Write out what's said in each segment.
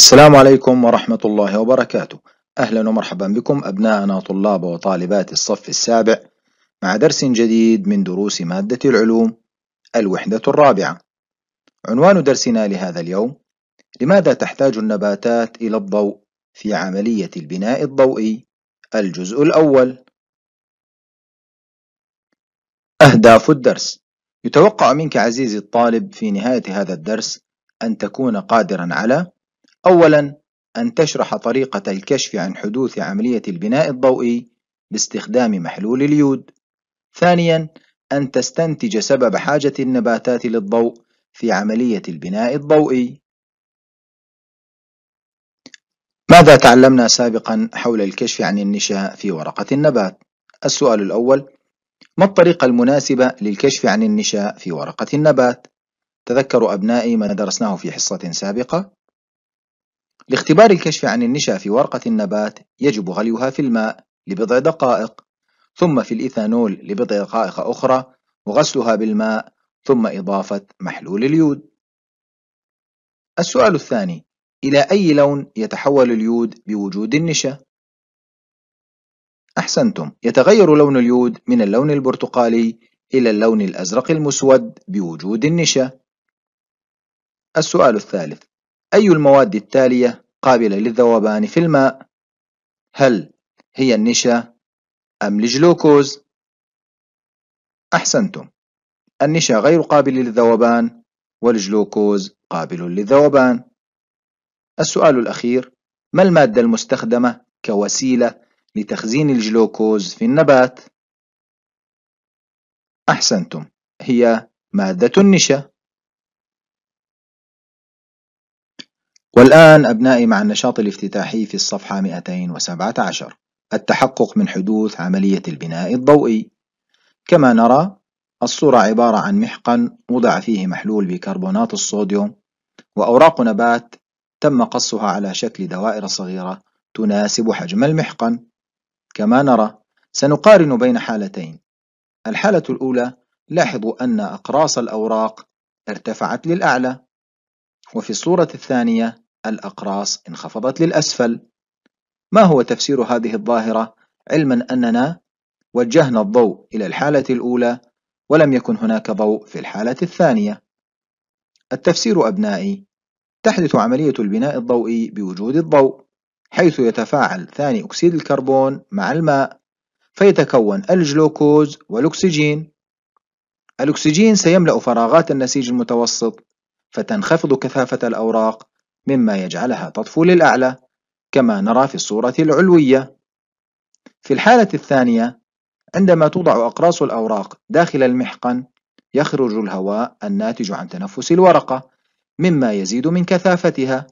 السلام عليكم ورحمة الله وبركاته أهلا ومرحبا بكم أبناءنا طلاب وطالبات الصف السابع مع درس جديد من دروس مادة العلوم الوحدة الرابعة عنوان درسنا لهذا اليوم لماذا تحتاج النباتات إلى الضوء في عملية البناء الضوئي الجزء الأول أهداف الدرس يتوقع منك عزيزي الطالب في نهاية هذا الدرس أن تكون قادرا على أولاً أن تشرح طريقة الكشف عن حدوث عملية البناء الضوئي باستخدام محلول اليود ثانياً أن تستنتج سبب حاجة النباتات للضوء في عملية البناء الضوئي ماذا تعلمنا سابقا حول الكشف عن النشاء في ورقة النبات؟ السؤال الأول ما الطريقة المناسبة للكشف عن النشاء في ورقة النبات؟ تذكر أبنائي ما درسناه في حصة سابقة لاختبار الكشف عن النشا في ورقة النبات يجب غليها في الماء لبضع دقائق ثم في الإيثانول لبضع دقائق أخرى وغسلها بالماء ثم إضافة محلول اليود السؤال الثاني إلى أي لون يتحول اليود بوجود النشا؟ أحسنتم يتغير لون اليود من اللون البرتقالي إلى اللون الأزرق المسود بوجود النشا السؤال الثالث أي المواد التالية قابلة للذوبان في الماء؟ هل هي النشا أم الجلوكوز؟ أحسنتم النشا غير قابل للذوبان والجلوكوز قابل للذوبان السؤال الأخير ما المادة المستخدمة كوسيلة لتخزين الجلوكوز في النبات؟ أحسنتم هي مادة النشا والآن أبنائي مع النشاط الافتتاحي في الصفحة 217 التحقق من حدوث عملية البناء الضوئي كما نرى الصورة عبارة عن محقن وضع فيه محلول بيكربونات الصوديوم وأوراق نبات تم قصها على شكل دوائر صغيرة تناسب حجم المحقن كما نرى سنقارن بين حالتين الحالة الأولى لاحظوا أن أقراص الأوراق ارتفعت للأعلى وفي الصورة الثانية الأقراص انخفضت للأسفل ما هو تفسير هذه الظاهرة علما أننا وجهنا الضوء إلى الحالة الأولى ولم يكن هناك ضوء في الحالة الثانية التفسير أبنائي تحدث عملية البناء الضوئي بوجود الضوء حيث يتفاعل ثاني أكسيد الكربون مع الماء فيتكون الجلوكوز والأكسجين الأكسجين سيملأ فراغات النسيج المتوسط فتنخفض كثافة الأوراق مما يجعلها تطفو للأعلى كما نرى في الصورة العلوية في الحالة الثانية عندما توضع أقراص الأوراق داخل المحقن يخرج الهواء الناتج عن تنفس الورقة مما يزيد من كثافتها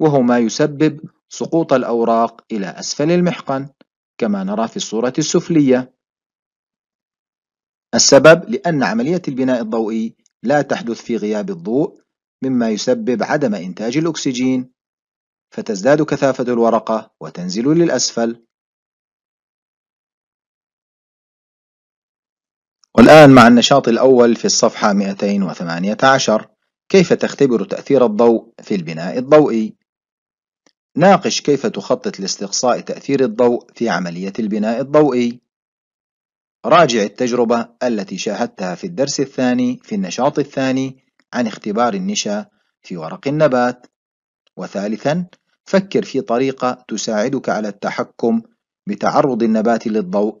وهو ما يسبب سقوط الأوراق إلى أسفل المحقن كما نرى في الصورة السفلية السبب لأن عملية البناء الضوئي لا تحدث في غياب الضوء مما يسبب عدم إنتاج الأكسجين فتزداد كثافة الورقة وتنزل للأسفل والآن مع النشاط الأول في الصفحة 218 كيف تختبر تأثير الضوء في البناء الضوئي؟ ناقش كيف تخطط لاستقصاء تأثير الضوء في عملية البناء الضوئي. راجع التجربة التي شاهدتها في الدرس الثاني في النشاط الثاني عن اختبار النشا في ورق النبات وثالثا فكر في طريقة تساعدك على التحكم بتعرض النبات للضوء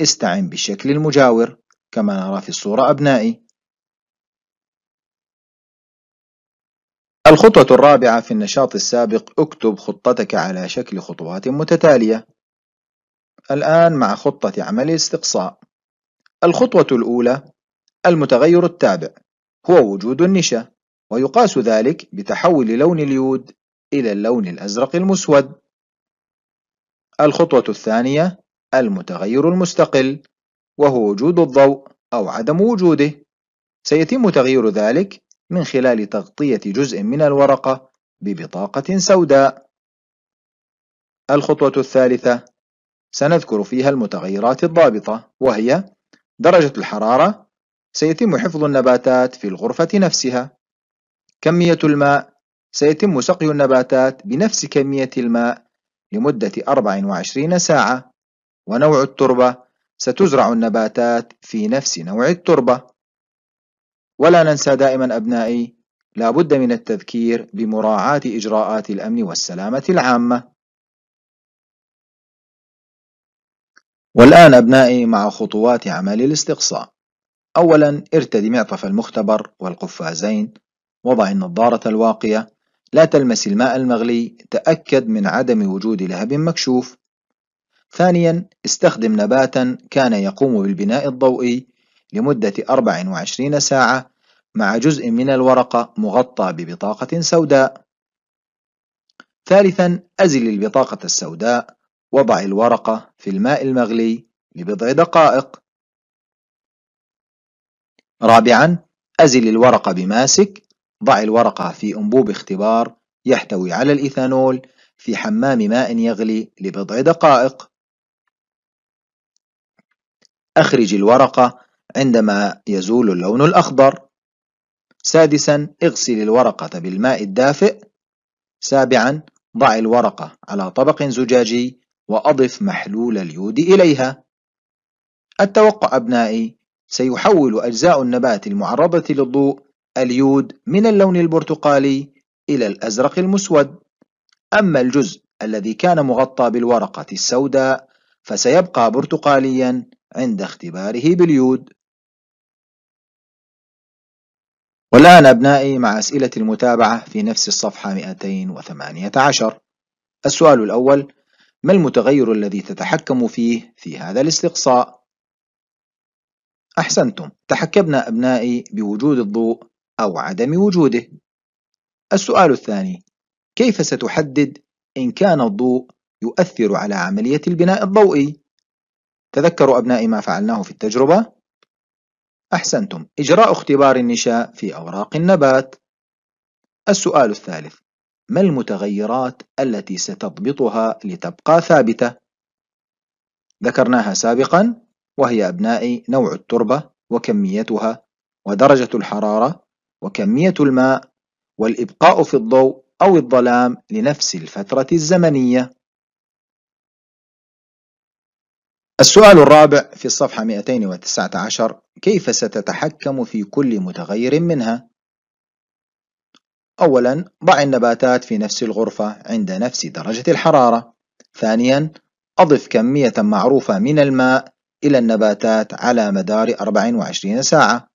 استعن بالشكل المجاور كما نرى في الصورة أبنائي الخطوة الرابعة في النشاط السابق اكتب خطتك على شكل خطوات متتالية الآن مع خطة عمل الاستقصاء الخطوة الأولى المتغير التابع هو وجود النشا ويقاس ذلك بتحول لون اليود إلى اللون الأزرق المسود الخطوة الثانية المتغير المستقل وهو وجود الضوء أو عدم وجوده سيتم تغيير ذلك من خلال تغطية جزء من الورقة ببطاقة سوداء الخطوة الثالثة سنذكر فيها المتغيرات الضابطة وهي درجة الحرارة سيتم حفظ النباتات في الغرفة نفسها. كمية الماء سيتم سقي النباتات بنفس كمية الماء لمدة 24 ساعة. ونوع التربة ستزرع النباتات في نفس نوع التربة. ولا ننسى دائما أبنائي لا بد من التذكير بمراعاة إجراءات الأمن والسلامة العامة. والآن أبنائي مع خطوات عمل الاستقصاء. أولا ارتدي معطف المختبر والقفازين وضع النظارة الواقية لا تلمس الماء المغلي تأكد من عدم وجود لهب مكشوف ثانيا استخدم نباتا كان يقوم بالبناء الضوئي لمدة 24 ساعة مع جزء من الورقة مغطى ببطاقة سوداء ثالثا أزل البطاقة السوداء وضع الورقة في الماء المغلي لبضع دقائق رابعا أزل الورقة بماسك ضع الورقة في أنبوب اختبار يحتوي على الإيثانول في حمام ماء يغلي لبضع دقائق أخرج الورقة عندما يزول اللون الأخضر سادسا اغسل الورقة بالماء الدافئ سابعا ضع الورقة على طبق زجاجي وأضف محلول اليود إليها التوقع أبنائي سيحول أجزاء النبات المعرضة للضوء اليود من اللون البرتقالي إلى الأزرق المسود أما الجزء الذي كان مغطى بالورقة السوداء فسيبقى برتقاليا عند اختباره باليود والآن أبنائي مع أسئلة المتابعة في نفس الصفحة 218 السؤال الأول ما المتغير الذي تتحكم فيه في هذا الاستقصاء؟ أحسنتم تحكبنا أبنائي بوجود الضوء أو عدم وجوده السؤال الثاني كيف ستحدد إن كان الضوء يؤثر على عملية البناء الضوئي؟ تذكروا أبنائي ما فعلناه في التجربة أحسنتم إجراء اختبار النشاء في أوراق النبات السؤال الثالث ما المتغيرات التي ستضبطها لتبقى ثابتة؟ ذكرناها سابقا وهي أبنائي نوع التربة وكميتها ودرجة الحرارة وكمية الماء والإبقاء في الضوء أو الظلام لنفس الفترة الزمنية السؤال الرابع في الصفحة 219 كيف ستتحكم في كل متغير منها؟ أولا ضع النباتات في نفس الغرفة عند نفس درجة الحرارة ثانيا أضف كمية معروفة من الماء إلى النباتات على مدار 24 ساعة.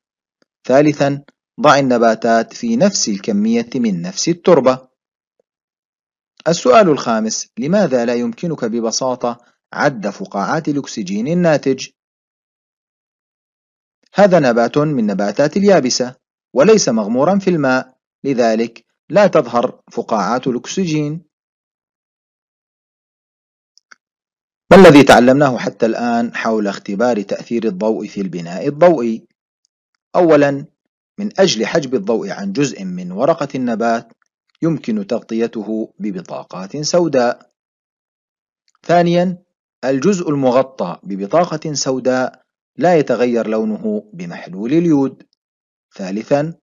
ثالثاً، ضع النباتات في نفس الكمية من نفس التربة. السؤال الخامس: لماذا لا يمكنك ببساطة عد فقاعات الأكسجين الناتج؟ هذا نبات من نباتات اليابسة، وليس مغمورا في الماء، لذلك لا تظهر فقاعات الأكسجين. ما الذي تعلمناه حتى الآن حول اختبار تأثير الضوء في البناء الضوئي؟ أولاً من أجل حجب الضوء عن جزء من ورقة النبات يمكن تغطيته ببطاقات سوداء. ثانياً الجزء المغطى ببطاقة سوداء لا يتغير لونه بمحلول اليود. ثالثاً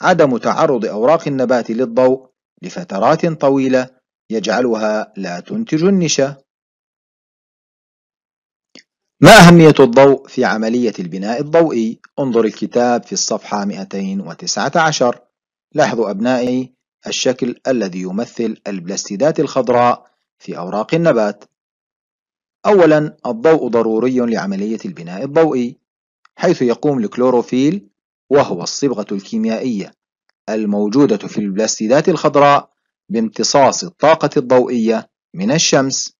عدم تعرض أوراق النبات للضوء لفترات طويلة يجعلها لا تنتج النشأ. ما أهمية الضوء في عملية البناء الضوئي؟ انظر الكتاب في الصفحة 219 لاحظوا أبنائي الشكل الذي يمثل البلاستيدات الخضراء في أوراق النبات أولا الضوء ضروري لعملية البناء الضوئي حيث يقوم الكلوروفيل وهو الصبغة الكيميائية الموجودة في البلاستيدات الخضراء بامتصاص الطاقة الضوئية من الشمس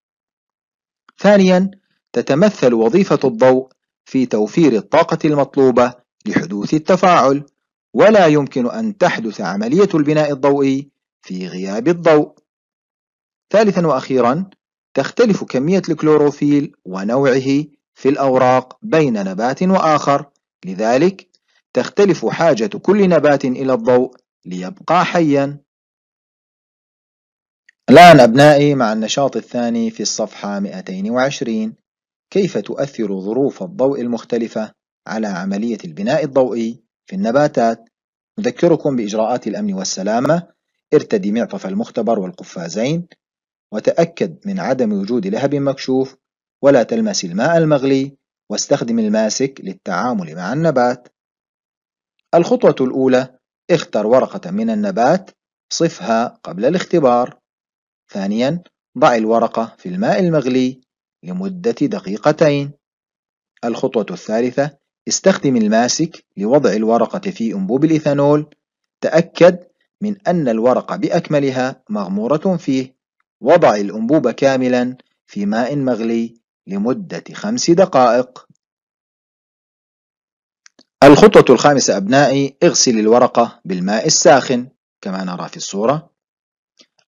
ثانيا تتمثل وظيفة الضوء في توفير الطاقة المطلوبة لحدوث التفاعل ولا يمكن أن تحدث عملية البناء الضوئي في غياب الضوء ثالثا وأخيرا تختلف كمية الكلوروفيل ونوعه في الأوراق بين نبات وآخر لذلك تختلف حاجة كل نبات إلى الضوء ليبقى حيا الآن أبنائي مع النشاط الثاني في الصفحة 220 كيف تؤثر ظروف الضوء المختلفة على عملية البناء الضوئي في النباتات؟ نذكركم بإجراءات الأمن والسلامة ارتدي معطف المختبر والقفازين وتأكد من عدم وجود لهب مكشوف ولا تلمس الماء المغلي واستخدم الماسك للتعامل مع النبات الخطوة الأولى اختر ورقة من النبات صفها قبل الاختبار ثانيا ضع الورقة في الماء المغلي لمدة دقيقتين. الخطوة الثالثة: استخدم الماسك لوضع الورقة في أنبوب الإيثانول. تأكد من أن الورقة بأكملها مغمورة فيه. وضع الأنبوب كاملا في ماء مغلي لمدة خمس دقائق. الخطوة الخامسة أبنائي اغسل الورقة بالماء الساخن كما نرى في الصورة.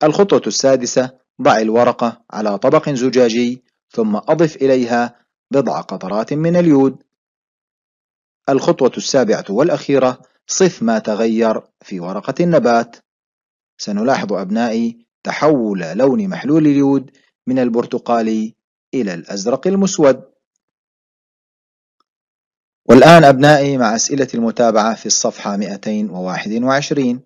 الخطوة السادسة ضع الورقة على طبق زجاجي ثم أضف إليها بضع قطرات من اليود الخطوة السابعة والأخيرة صف ما تغير في ورقة النبات سنلاحظ أبنائي تحول لون محلول اليود من البرتقالي إلى الأزرق المسود والآن أبنائي مع أسئلة المتابعة في الصفحة 221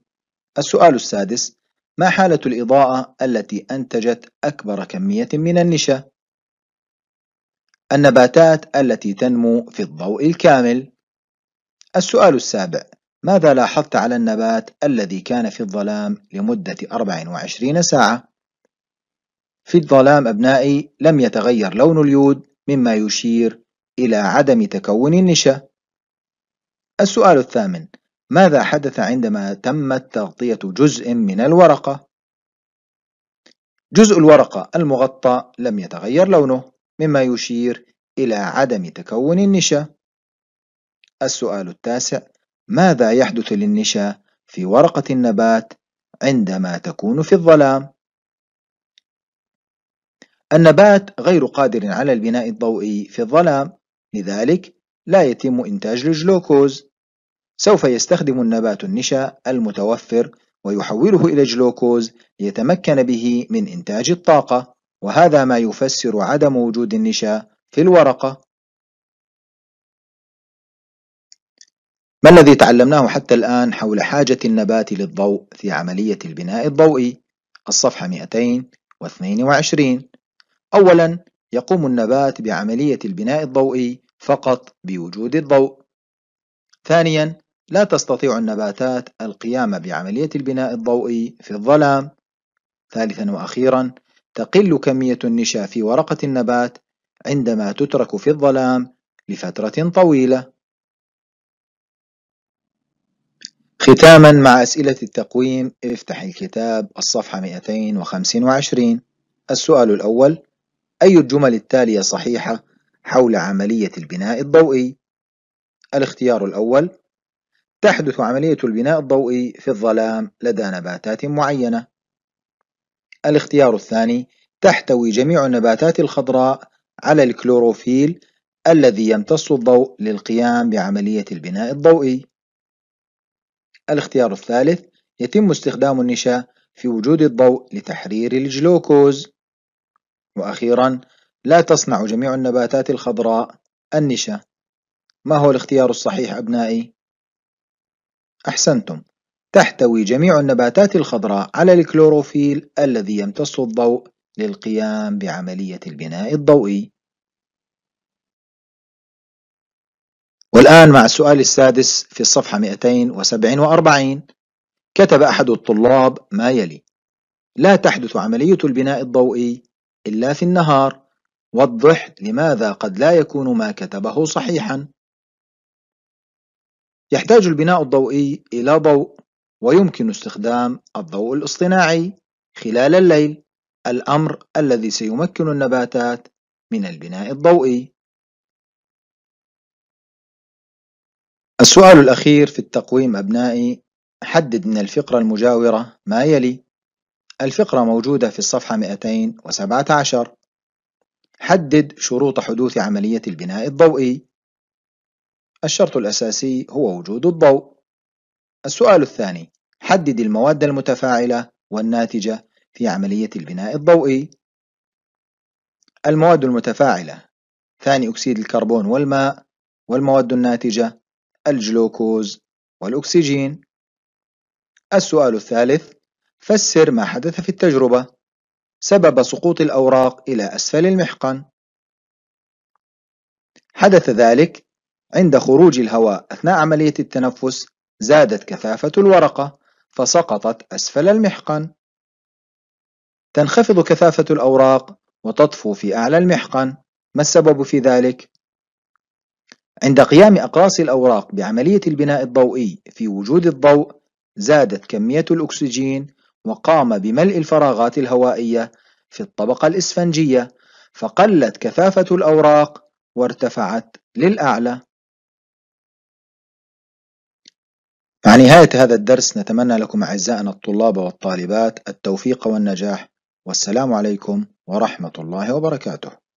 السؤال السادس ما حالة الإضاءة التي أنتجت أكبر كمية من النشا؟ النباتات التي تنمو في الضوء الكامل السؤال السابع ماذا لاحظت على النبات الذي كان في الظلام لمدة 24 ساعة؟ في الظلام أبنائي لم يتغير لون اليود مما يشير إلى عدم تكون النشا السؤال الثامن ماذا حدث عندما تمت تغطية جزء من الورقة؟ جزء الورقة المغطى لم يتغير لونه مما يشير إلى عدم تكون النشا السؤال التاسع ماذا يحدث للنشا في ورقة النبات عندما تكون في الظلام؟ النبات غير قادر على البناء الضوئي في الظلام لذلك لا يتم إنتاج الجلوكوز سوف يستخدم النبات النشا المتوفر ويحوله إلى جلوكوز ليتمكن به من إنتاج الطاقة وهذا ما يفسر عدم وجود النشا في الورقة ما الذي تعلمناه حتى الآن حول حاجة النبات للضوء في عملية البناء الضوئي؟ الصفحة 222 أولا يقوم النبات بعملية البناء الضوئي فقط بوجود الضوء ثانيا لا تستطيع النباتات القيام بعملية البناء الضوئي في الظلام ثالثا وأخيرا تقل كمية النشا في ورقة النبات عندما تترك في الظلام لفترة طويلة. ختاما مع أسئلة التقويم افتح الكتاب الصفحة 225 السؤال الأول أي الجمل التالية صحيحة حول عملية البناء الضوئي؟ الاختيار الأول تحدث عملية البناء الضوئي في الظلام لدى نباتات معينة الاختيار الثاني تحتوي جميع النباتات الخضراء على الكلوروفيل الذي يمتص الضوء للقيام بعملية البناء الضوئي. الاختيار الثالث يتم استخدام النشا في وجود الضوء لتحرير الجلوكوز. وأخيرا لا تصنع جميع النباتات الخضراء النشا. ما هو الاختيار الصحيح أبنائي؟ أحسنتم تحتوي جميع النباتات الخضراء على الكلوروفيل الذي يمتص الضوء للقيام بعملية البناء الضوئي والآن مع السؤال السادس في الصفحة 247 كتب أحد الطلاب ما يلي لا تحدث عملية البناء الضوئي إلا في النهار وضح لماذا قد لا يكون ما كتبه صحيحا يحتاج البناء الضوئي إلى ضوء ويمكن استخدام الضوء الاصطناعي خلال الليل الأمر الذي سيمكن النباتات من البناء الضوئي السؤال الأخير في التقويم أبنائي حدد من الفقرة المجاورة ما يلي الفقرة موجودة في الصفحة 217 حدد شروط حدوث عملية البناء الضوئي الشرط الأساسي هو وجود الضوء السؤال الثاني حدد المواد المتفاعلة والناتجة في عملية البناء الضوئي المواد المتفاعلة ثاني أكسيد الكربون والماء والمواد الناتجة الجلوكوز والأكسجين السؤال الثالث فسر ما حدث في التجربة سبب سقوط الأوراق إلى أسفل المحقن حدث ذلك عند خروج الهواء أثناء عملية التنفس زادت كثافة الورقة فسقطت أسفل المحقن تنخفض كثافة الأوراق وتطفو في أعلى المحقن ما السبب في ذلك؟ عند قيام أقراص الأوراق بعملية البناء الضوئي في وجود الضوء زادت كمية الأكسجين وقام بملء الفراغات الهوائية في الطبقة الإسفنجية فقلت كثافة الأوراق وارتفعت للأعلى مع نهاية هذا الدرس نتمنى لكم أعزائنا الطلاب والطالبات التوفيق والنجاح والسلام عليكم ورحمة الله وبركاته